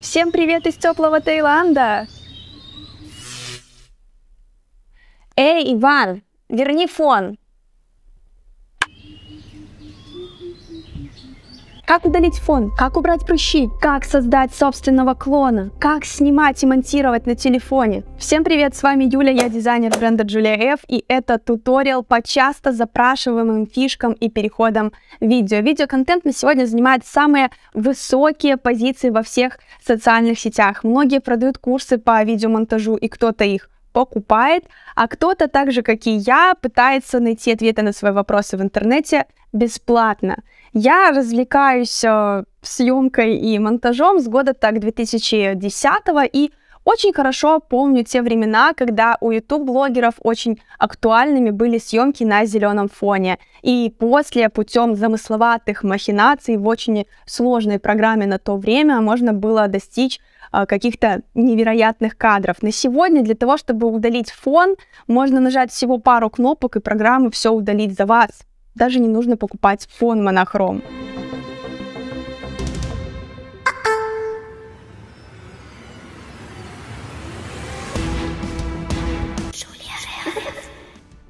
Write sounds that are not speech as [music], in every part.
Всем привет из теплого Таиланда! Эй, Иван, верни фон! Как удалить фон? Как убрать прыщи? Как создать собственного клона? Как снимать и монтировать на телефоне? Всем привет, с вами Юля, я дизайнер бренда Julia F, и это туториал по часто запрашиваемым фишкам и переходам видео. Видеоконтент на сегодня занимает самые высокие позиции во всех социальных сетях. Многие продают курсы по видеомонтажу, и кто-то их покупает, а кто-то так же, как и я, пытается найти ответы на свои вопросы в интернете бесплатно. Я развлекаюсь э, съемкой и монтажом с года так 2010 и очень хорошо помню те времена, когда у YouTube-блогеров очень актуальными были съемки на зеленом фоне. И после, путем замысловатых махинаций в очень сложной программе на то время, можно было достичь а, каких-то невероятных кадров. На сегодня для того, чтобы удалить фон, можно нажать всего пару кнопок, и программа все удалит за вас. Даже не нужно покупать фон монохром.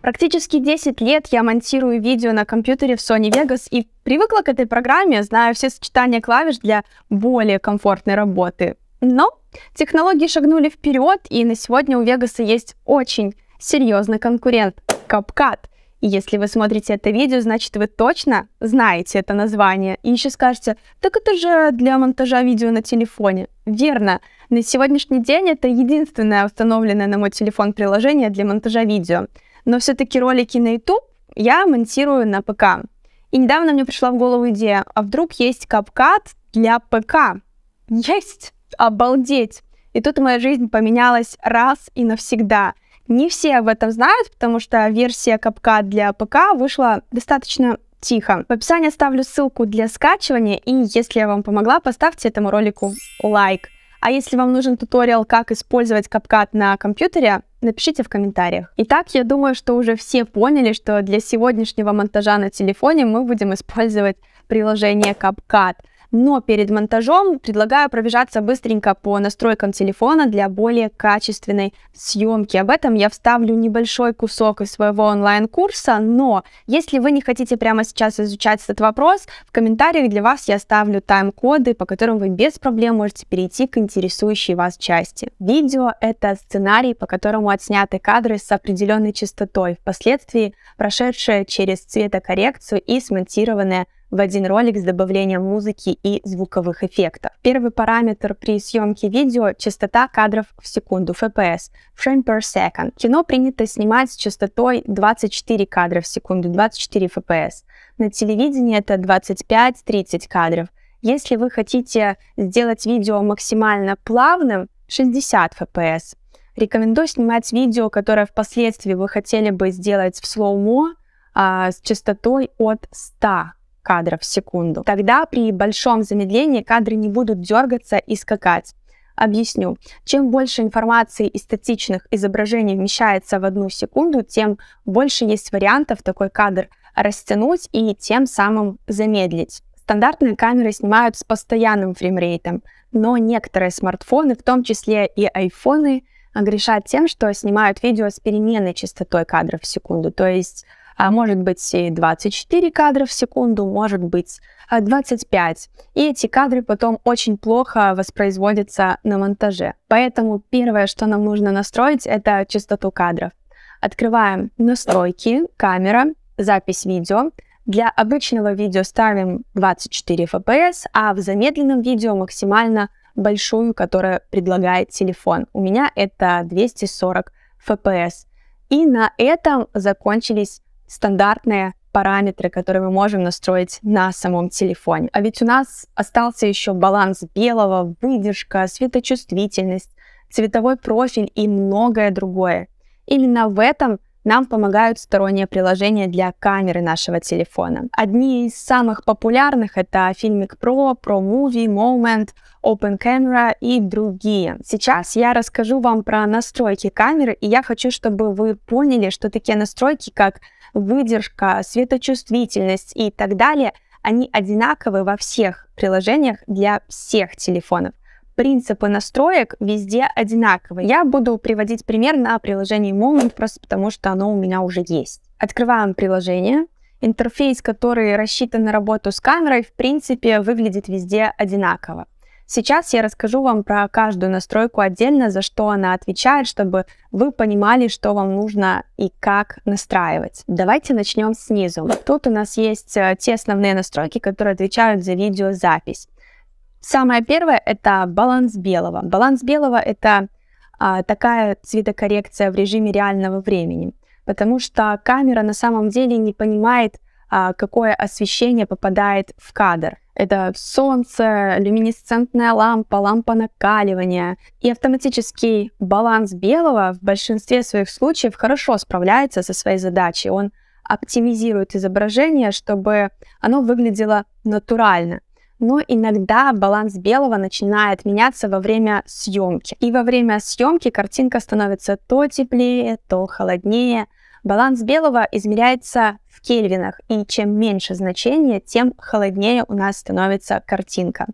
Практически 10 лет я монтирую видео на компьютере в Sony Vegas и привыкла к этой программе, знаю все сочетания клавиш для более комфортной работы. Но технологии шагнули вперед, и на сегодня у Вегаса есть очень серьезный конкурент – Капкат. И если вы смотрите это видео, значит, вы точно знаете это название. И еще скажете, так это же для монтажа видео на телефоне. Верно. На сегодняшний день это единственное установленное на мой телефон приложение для монтажа видео. Но все-таки ролики на YouTube я монтирую на ПК. И недавно мне пришла в голову идея, а вдруг есть капкат для ПК? Есть! обалдеть. И тут моя жизнь поменялась раз и навсегда. Не все об этом знают, потому что версия капка для ПК вышла достаточно тихо. В описании оставлю ссылку для скачивания, и если я вам помогла, поставьте этому ролику лайк. А если вам нужен туториал, как использовать капкат на компьютере, напишите в комментариях. Итак, я думаю, что уже все поняли, что для сегодняшнего монтажа на телефоне мы будем использовать приложение CapCut но перед монтажом предлагаю пробежаться быстренько по настройкам телефона для более качественной съемки. Об этом я вставлю небольшой кусок из своего онлайн-курса, но если вы не хотите прямо сейчас изучать этот вопрос, в комментариях для вас я оставлю тайм-коды, по которым вы без проблем можете перейти к интересующей вас части. Видео — это сценарий, по которому отсняты кадры с определенной частотой, впоследствии прошедшие через цветокоррекцию и смонтированные в один ролик с добавлением музыки и звуковых эффектов. Первый параметр при съемке видео – частота кадров в секунду, FPS, frame per second. Кино принято снимать с частотой 24 кадра в секунду, 24 FPS. На телевидении это 25-30 кадров. Если вы хотите сделать видео максимально плавным, 60 FPS. Рекомендую снимать видео, которое впоследствии вы хотели бы сделать в слоумо а, с частотой от 100 кадров в секунду. Тогда при большом замедлении кадры не будут дергаться и скакать. Объясню. Чем больше информации и статичных изображений вмещается в одну секунду, тем больше есть вариантов такой кадр растянуть и тем самым замедлить. Стандартные камеры снимают с постоянным фреймрейтом, но некоторые смартфоны, в том числе и айфоны, грешат тем, что снимают видео с переменной частотой кадров в секунду, то есть а может быть и 24 кадра в секунду, может быть 25. А, и эти кадры потом очень плохо воспроизводятся на монтаже. Поэтому первое, что нам нужно настроить, это частоту кадров. Открываем настройки, камера, запись видео. Для обычного видео ставим 24 FPS, а в замедленном видео максимально большую, которая предлагает телефон. У меня это 240 FPS. И на этом закончились стандартные параметры, которые мы можем настроить на самом телефоне. А ведь у нас остался еще баланс белого, выдержка, светочувствительность, цветовой профиль и многое другое. Именно в этом нам помогают сторонние приложения для камеры нашего телефона. Одни из самых популярных это Filmic Pro, Pro Movie, Moment, Open Camera и другие. Сейчас я расскажу вам про настройки камеры, и я хочу, чтобы вы поняли, что такие настройки, как выдержка, светочувствительность и так далее, они одинаковы во всех приложениях для всех телефонов. Принципы настроек везде одинаковые. Я буду приводить пример на приложении Moment, просто потому что оно у меня уже есть. Открываем приложение. Интерфейс, который рассчитан на работу с камерой, в принципе, выглядит везде одинаково. Сейчас я расскажу вам про каждую настройку отдельно, за что она отвечает, чтобы вы понимали, что вам нужно и как настраивать. Давайте начнем снизу. Тут у нас есть э, те основные настройки, которые отвечают за видеозапись. Самое первое это баланс белого. Баланс белого это а, такая цветокоррекция в режиме реального времени, потому что камера на самом деле не понимает, а, какое освещение попадает в кадр. Это солнце, люминесцентная лампа, лампа накаливания. И автоматический баланс белого в большинстве своих случаев хорошо справляется со своей задачей. Он оптимизирует изображение, чтобы оно выглядело натурально. Но иногда баланс белого начинает меняться во время съемки. И во время съемки картинка становится то теплее, то холоднее – Баланс белого измеряется в кельвинах, и чем меньше значение, тем холоднее у нас становится картинка.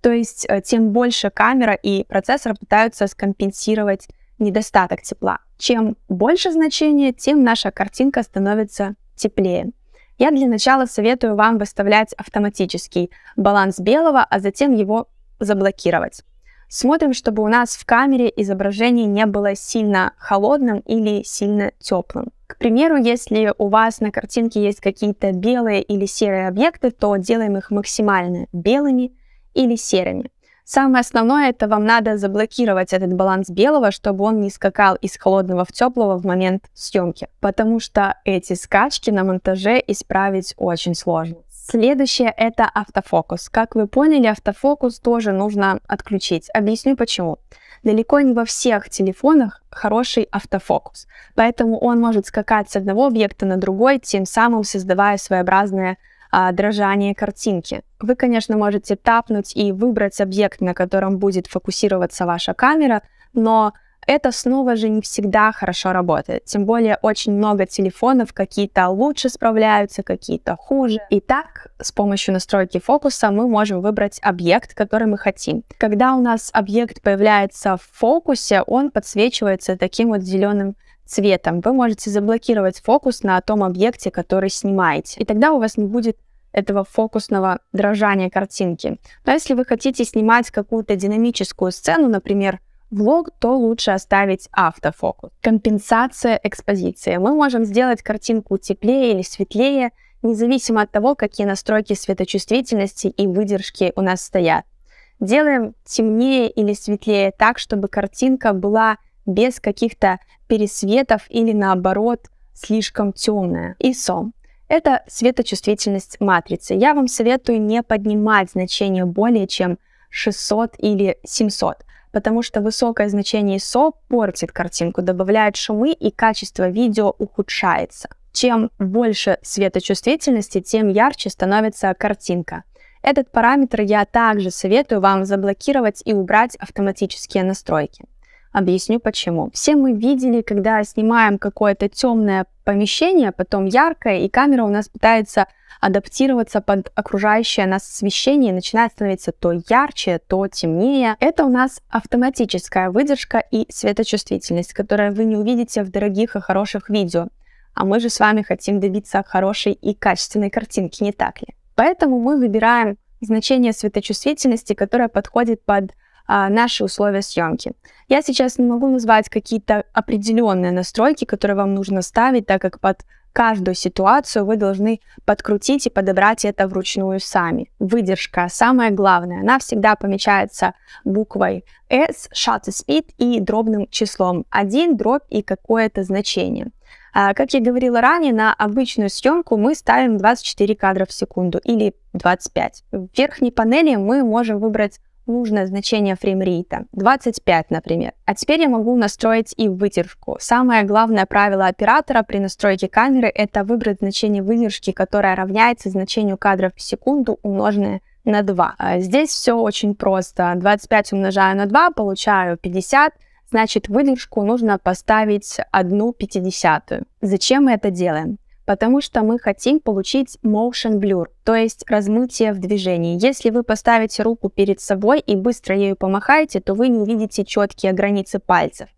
То есть э, тем больше камера и процессор пытаются скомпенсировать недостаток тепла. Чем больше значение, тем наша картинка становится теплее. Я для начала советую вам выставлять автоматический баланс белого, а затем его заблокировать. Смотрим, чтобы у нас в камере изображение не было сильно холодным или сильно теплым. К примеру, если у вас на картинке есть какие-то белые или серые объекты, то делаем их максимально белыми или серыми. Самое основное, это вам надо заблокировать этот баланс белого, чтобы он не скакал из холодного в теплого в момент съемки, потому что эти скачки на монтаже исправить очень сложно. Следующее это автофокус. Как вы поняли, автофокус тоже нужно отключить. Объясню почему далеко не во всех телефонах хороший автофокус, поэтому он может скакать с одного объекта на другой, тем самым создавая своеобразное а, дрожание картинки. Вы, конечно, можете тапнуть и выбрать объект, на котором будет фокусироваться ваша камера, но это снова же не всегда хорошо работает. Тем более очень много телефонов, какие-то лучше справляются, какие-то хуже. И так с помощью настройки фокуса мы можем выбрать объект, который мы хотим. Когда у нас объект появляется в фокусе, он подсвечивается таким вот зеленым цветом. Вы можете заблокировать фокус на том объекте, который снимаете. И тогда у вас не будет этого фокусного дрожания картинки. Но если вы хотите снимать какую-то динамическую сцену, например, влог, то лучше оставить автофокус. Компенсация экспозиции. Мы можем сделать картинку теплее или светлее, независимо от того, какие настройки светочувствительности и выдержки у нас стоят. Делаем темнее или светлее так, чтобы картинка была без каких-то пересветов или наоборот слишком темная. ISO – это светочувствительность матрицы. Я вам советую не поднимать значение более чем 600 или 700 потому что высокое значение ISO портит картинку, добавляет шумы и качество видео ухудшается. Чем больше светочувствительности, тем ярче становится картинка. Этот параметр я также советую вам заблокировать и убрать автоматические настройки. Объясню почему. Все мы видели, когда снимаем какое-то темное помещение, потом яркое, и камера у нас пытается адаптироваться под окружающее нас освещение начинает становиться то ярче, то темнее. Это у нас автоматическая выдержка и светочувствительность, которую вы не увидите в дорогих и хороших видео. А мы же с вами хотим добиться хорошей и качественной картинки, не так ли? Поэтому мы выбираем значение светочувствительности, которое подходит под а, наши условия съемки. Я сейчас не могу назвать какие-то определенные настройки, которые вам нужно ставить, так как под каждую ситуацию вы должны подкрутить и подобрать это вручную сами. Выдержка, самое главное, она всегда помечается буквой S, shutter speed и дробным числом 1, дробь и какое-то значение. А, как я говорила ранее, на обычную съемку мы ставим 24 кадра в секунду или 25. В верхней панели мы можем выбрать нужное значение фреймрейта, 25, например. А теперь я могу настроить и выдержку. Самое главное правило оператора при настройке камеры — это выбрать значение выдержки, которое равняется значению кадров в секунду, умноженное на 2. А здесь все очень просто. 25 умножаю на 2, получаю 50, значит выдержку нужно поставить одну пятидесятую. Зачем мы это делаем? потому что мы хотим получить motion blur, то есть размытие в движении. Если вы поставите руку перед собой и быстро ею помахаете, то вы не увидите четкие границы пальцев.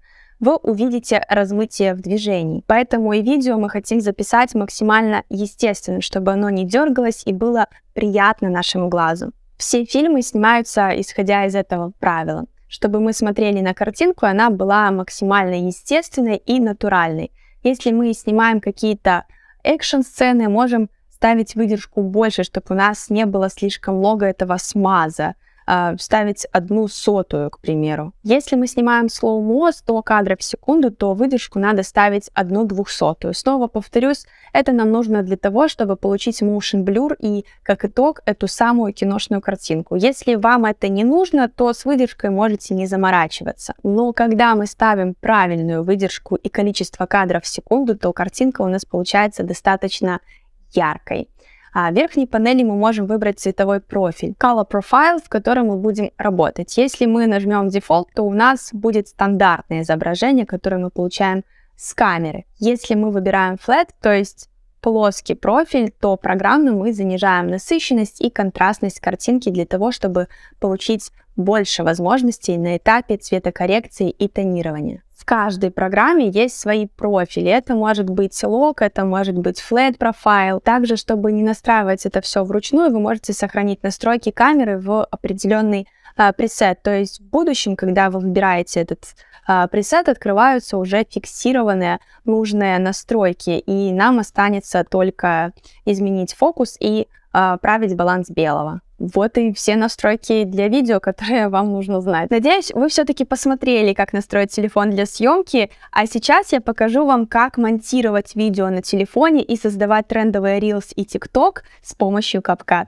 Вы увидите размытие в движении. Поэтому и видео мы хотим записать максимально естественным, чтобы оно не дергалось и было приятно нашему глазу. Все фильмы снимаются исходя из этого правила, чтобы мы смотрели на картинку, она была максимально естественной и натуральной. Если мы снимаем какие-то экшн-сцены можем ставить выдержку больше, чтобы у нас не было слишком много этого смаза. А, вставить одну сотую, к примеру. Если мы снимаем слоумо 100 кадров в секунду, то выдержку надо ставить одну двухсотую. Снова повторюсь, это нам нужно для того, чтобы получить motion blur и, как итог, эту самую киношную картинку. Если вам это не нужно, то с выдержкой можете не заморачиваться. Но когда мы ставим правильную выдержку и количество кадров в секунду, то картинка у нас получается достаточно яркой. А в верхней панели мы можем выбрать цветовой профиль, color profile, в котором мы будем работать. Если мы нажмем дефолт, то у нас будет стандартное изображение, которое мы получаем с камеры. Если мы выбираем flat, то есть плоский профиль, то программно мы занижаем насыщенность и контрастность картинки для того, чтобы получить больше возможностей на этапе цветокоррекции и тонирования. В каждой программе есть свои профили. Это может быть лог, это может быть flat профайл. Также, чтобы не настраивать это все вручную, вы можете сохранить настройки камеры в определенный э, пресет. То есть в будущем, когда вы выбираете этот а, пресет открываются уже фиксированные нужные настройки, и нам останется только изменить фокус и а, править баланс белого. Вот и все настройки для видео, [laughs] которые вам нужно знать. Надеюсь, вы все-таки посмотрели, как настроить телефон для съемки, а сейчас я покажу вам, как монтировать видео на телефоне и создавать трендовые Reels и TikTok с помощью CapCut.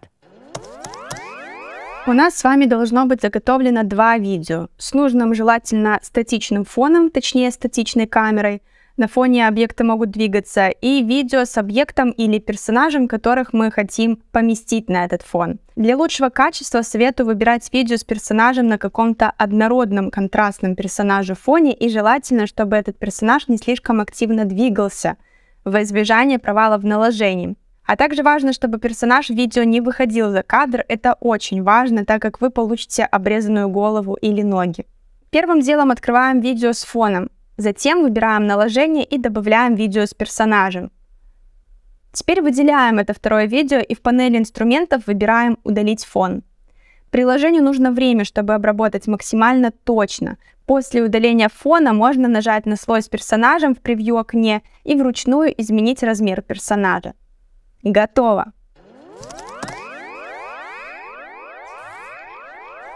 У нас с вами должно быть заготовлено два видео с нужным желательно статичным фоном, точнее статичной камерой. На фоне объекты могут двигаться и видео с объектом или персонажем, которых мы хотим поместить на этот фон. Для лучшего качества советую выбирать видео с персонажем на каком-то однородном контрастном персонаже фоне и желательно, чтобы этот персонаж не слишком активно двигался во избежание провала в наложении. А также важно, чтобы персонаж в видео не выходил за кадр. Это очень важно, так как вы получите обрезанную голову или ноги. Первым делом открываем видео с фоном. Затем выбираем наложение и добавляем видео с персонажем. Теперь выделяем это второе видео и в панели инструментов выбираем «Удалить фон». Приложению нужно время, чтобы обработать максимально точно. После удаления фона можно нажать на слой с персонажем в превью окне и вручную изменить размер персонажа. Готово!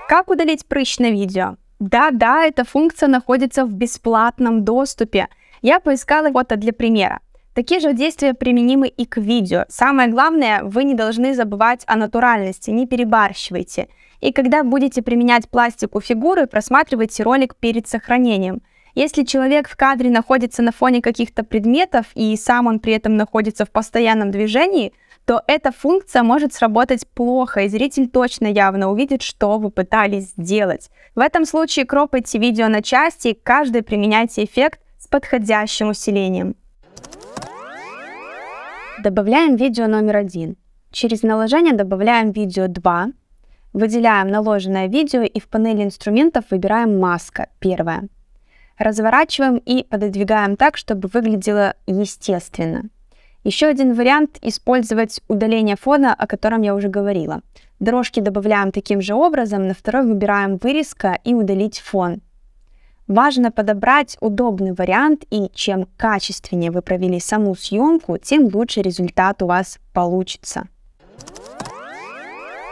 Как удалить прыщ на видео? Да-да, эта функция находится в бесплатном доступе. Я поискала фото для примера. Такие же действия применимы и к видео. Самое главное, вы не должны забывать о натуральности, не перебарщивайте. И когда будете применять пластику фигуры, просматривайте ролик перед сохранением – если человек в кадре находится на фоне каких-то предметов, и сам он при этом находится в постоянном движении, то эта функция может сработать плохо, и зритель точно явно увидит, что вы пытались сделать. В этом случае кропайте видео на части, и каждый применяйте эффект с подходящим усилением. Добавляем видео номер один. Через наложение добавляем видео 2, выделяем наложенное видео и в панели инструментов выбираем маска первая разворачиваем и пододвигаем так, чтобы выглядело естественно. Еще один вариант – использовать удаление фона, о котором я уже говорила. Дорожки добавляем таким же образом, на второй выбираем вырезка и удалить фон. Важно подобрать удобный вариант, и чем качественнее вы провели саму съемку, тем лучше результат у вас получится.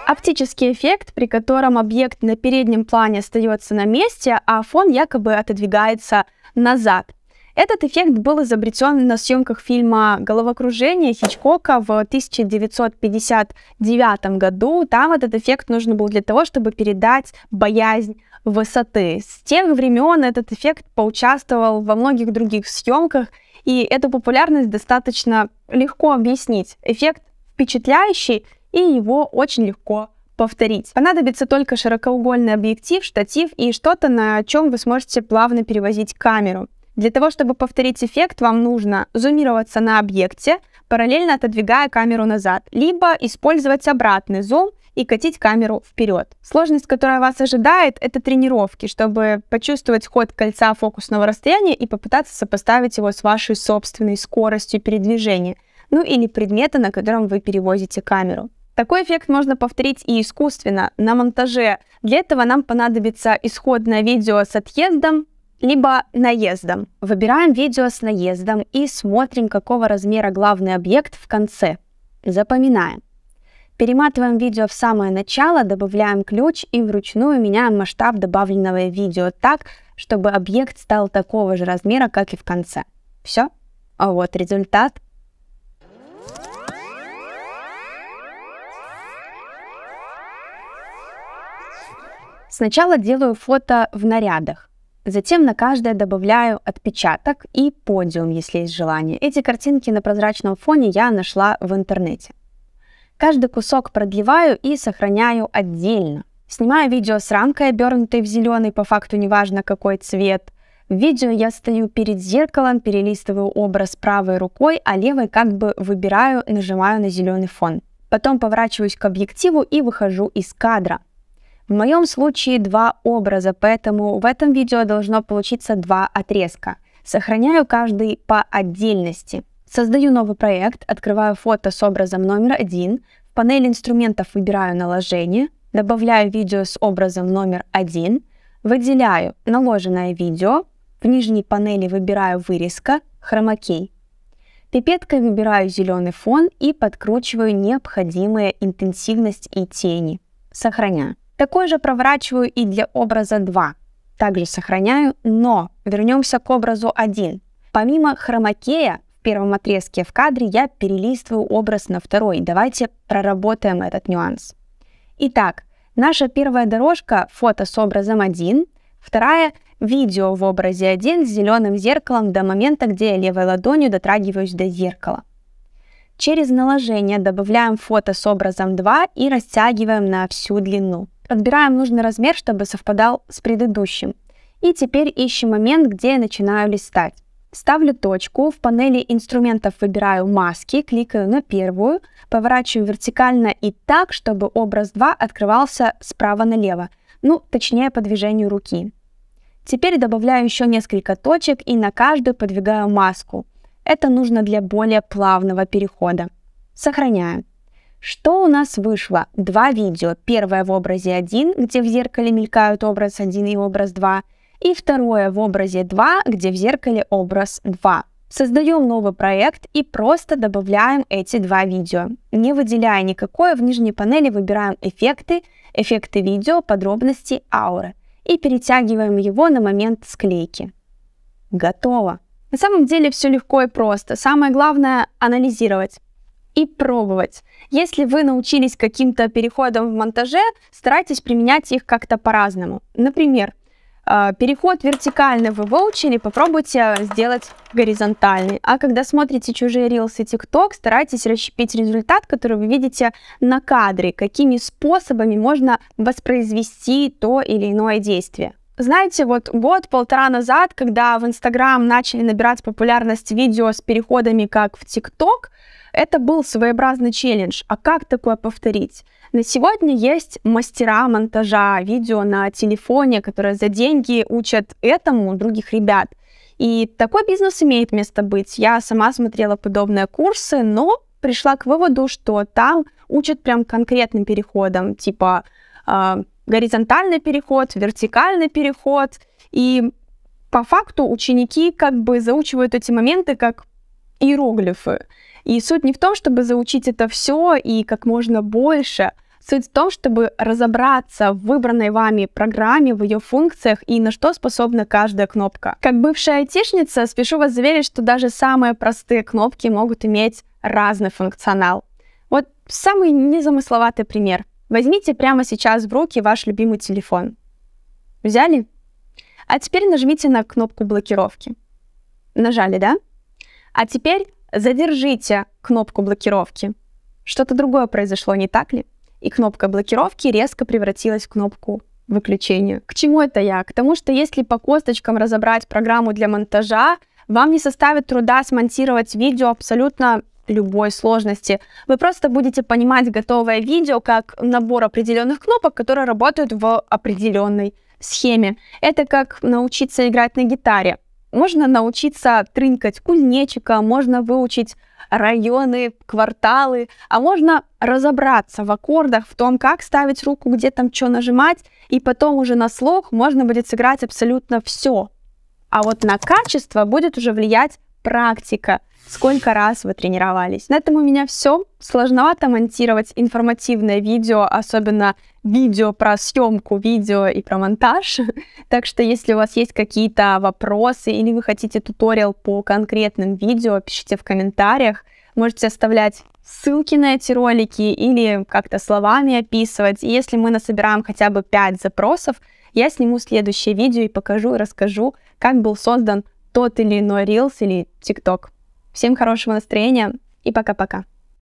Оптический эффект, при котором объект на переднем плане остается на месте, а фон якобы отодвигается назад. Этот эффект был изобретен на съемках фильма «Головокружение» Хичкока в 1959 году. Там этот эффект нужно был для того, чтобы передать боязнь высоты. С тех времен этот эффект поучаствовал во многих других съемках, и эту популярность достаточно легко объяснить. Эффект впечатляющий, и его очень легко повторить. Понадобится только широкоугольный объектив, штатив и что-то, на чем вы сможете плавно перевозить камеру. Для того, чтобы повторить эффект, вам нужно зумироваться на объекте, параллельно отодвигая камеру назад, либо использовать обратный зум и катить камеру вперед. Сложность, которая вас ожидает, это тренировки, чтобы почувствовать ход кольца фокусного расстояния и попытаться сопоставить его с вашей собственной скоростью передвижения, ну или предмета, на котором вы перевозите камеру. Такой эффект можно повторить и искусственно, на монтаже. Для этого нам понадобится исходное видео с отъездом, либо наездом. Выбираем видео с наездом и смотрим, какого размера главный объект в конце. Запоминаем. Перематываем видео в самое начало, добавляем ключ и вручную меняем масштаб добавленного видео так, чтобы объект стал такого же размера, как и в конце. Все. А вот результат. Сначала делаю фото в нарядах, затем на каждое добавляю отпечаток и подиум, если есть желание. Эти картинки на прозрачном фоне я нашла в интернете. Каждый кусок продлеваю и сохраняю отдельно. Снимаю видео с рамкой, обернутой в зеленый, по факту неважно какой цвет. В видео я стою перед зеркалом, перелистываю образ правой рукой, а левой как бы выбираю, нажимаю на зеленый фон. Потом поворачиваюсь к объективу и выхожу из кадра. В моем случае два образа, поэтому в этом видео должно получиться два отрезка. Сохраняю каждый по отдельности. Создаю новый проект, открываю фото с образом номер один, в панели инструментов выбираю наложение, добавляю видео с образом номер один, выделяю наложенное видео, в нижней панели выбираю вырезка, хромакей. Пипеткой выбираю зеленый фон и подкручиваю необходимые интенсивность и тени. Сохраняю. Такой же проворачиваю и для образа 2. Также сохраняю, но вернемся к образу 1. Помимо хромакея, в первом отрезке в кадре я перелистываю образ на второй. Давайте проработаем этот нюанс. Итак, наша первая дорожка фото с образом 1, вторая видео в образе 1 с зеленым зеркалом до момента, где я левой ладонью дотрагиваюсь до зеркала. Через наложение добавляем фото с образом 2 и растягиваем на всю длину. Подбираем нужный размер, чтобы совпадал с предыдущим. И теперь ищем момент, где я начинаю листать. Ставлю точку, в панели инструментов выбираю маски, кликаю на первую, поворачиваю вертикально и так, чтобы образ 2 открывался справа налево, ну, точнее по движению руки. Теперь добавляю еще несколько точек и на каждую подвигаю маску. Это нужно для более плавного перехода. Сохраняю. Что у нас вышло? Два видео. Первое в образе 1, где в зеркале мелькают образ 1 и образ 2. И второе в образе 2, где в зеркале образ 2. Создаем новый проект и просто добавляем эти два видео. Не выделяя никакое, в нижней панели выбираем эффекты, эффекты видео, подробности, ауры. И перетягиваем его на момент склейки. Готово. На самом деле все легко и просто. Самое главное анализировать и пробовать. Если вы научились каким-то переходам в монтаже, старайтесь применять их как-то по-разному. Например, э, переход вертикальный вы выучили, попробуйте сделать горизонтальный. А когда смотрите чужие рилсы TikTok, старайтесь расщепить результат, который вы видите на кадре, какими способами можно воспроизвести то или иное действие. Знаете, вот год-полтора назад, когда в Инстаграм начали набирать популярность видео с переходами, как в ТикТок, это был своеобразный челлендж. А как такое повторить? На сегодня есть мастера монтажа видео на телефоне, которые за деньги учат этому других ребят. И такой бизнес имеет место быть. Я сама смотрела подобные курсы, но пришла к выводу, что там учат прям конкретным переходом, типа э, горизонтальный переход, вертикальный переход. И по факту ученики как бы заучивают эти моменты как иероглифы. И суть не в том, чтобы заучить это все и как можно больше. Суть в том, чтобы разобраться в выбранной вами программе, в ее функциях и на что способна каждая кнопка. Как бывшая айтишница, спешу вас заверить, что даже самые простые кнопки могут иметь разный функционал. Вот самый незамысловатый пример. Возьмите прямо сейчас в руки ваш любимый телефон. Взяли? А теперь нажмите на кнопку блокировки. Нажали, да? А теперь задержите кнопку блокировки. Что-то другое произошло, не так ли? И кнопка блокировки резко превратилась в кнопку выключения. К чему это я? К тому, что если по косточкам разобрать программу для монтажа, вам не составит труда смонтировать видео абсолютно любой сложности. Вы просто будете понимать готовое видео как набор определенных кнопок, которые работают в определенной схеме. Это как научиться играть на гитаре. Можно научиться трынкать кузнечика, можно выучить районы, кварталы, а можно разобраться в аккордах, в том, как ставить руку, где там что нажимать, и потом уже на слух можно будет сыграть абсолютно все. А вот на качество будет уже влиять практика, сколько раз вы тренировались. На этом у меня все. Сложновато монтировать информативное видео, особенно видео про съемку видео и про монтаж. [laughs] так что если у вас есть какие-то вопросы или вы хотите туториал по конкретным видео, пишите в комментариях. Можете оставлять ссылки на эти ролики или как-то словами описывать. И если мы насобираем хотя бы 5 запросов, я сниму следующее видео и покажу и расскажу, как был создан тот или иной Reels или тикток. Всем хорошего настроения и пока-пока.